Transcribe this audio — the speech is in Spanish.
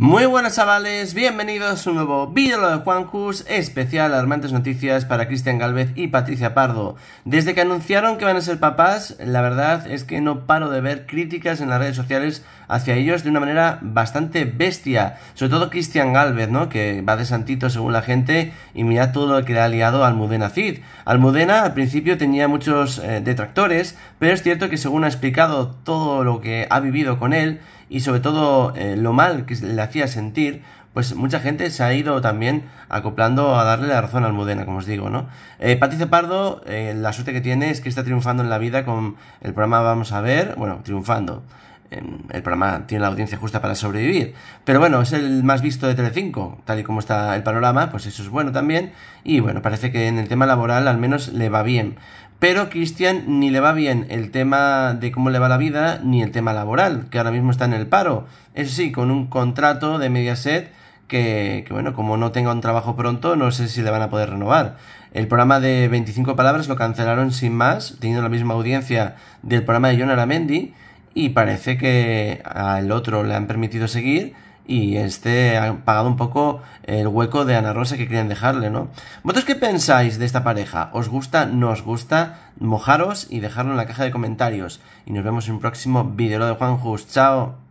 Muy buenas chavales, bienvenidos a un nuevo vídeo de Juanjus, especial alarmantes noticias para Cristian Galvez y Patricia Pardo. Desde que anunciaron que van a ser papás, la verdad es que no paro de ver críticas en las redes sociales hacia ellos de una manera bastante bestia. Sobre todo Cristian Galvez, ¿no? Que va de santito según la gente y mira todo lo que le ha liado Almudena Cid. Almudena al principio tenía muchos eh, detractores, pero es cierto que según ha explicado todo lo que ha vivido con él, y sobre todo eh, lo mal que le hacía sentir, pues mucha gente se ha ido también acoplando a darle la razón al Modena como os digo, ¿no? Eh, Pardo, eh, la suerte que tiene es que está triunfando en la vida con el programa Vamos a ver, bueno, triunfando el programa tiene la audiencia justa para sobrevivir. Pero bueno, es el más visto de Telecinco, tal y como está el panorama, pues eso es bueno también. Y bueno, parece que en el tema laboral al menos le va bien. Pero Cristian ni le va bien el tema de cómo le va la vida, ni el tema laboral, que ahora mismo está en el paro. Eso sí, con un contrato de Mediaset que, que, bueno, como no tenga un trabajo pronto, no sé si le van a poder renovar. El programa de 25 palabras lo cancelaron sin más, teniendo la misma audiencia del programa de John Aramendi y parece que al otro le han permitido seguir y este ha pagado un poco el hueco de Ana Rosa que querían dejarle, ¿no? ¿Vosotros qué pensáis de esta pareja? ¿Os gusta? ¿No os gusta? Mojaros y dejarlo en la caja de comentarios. Y nos vemos en un próximo vídeo de Juan Just. ¡Chao!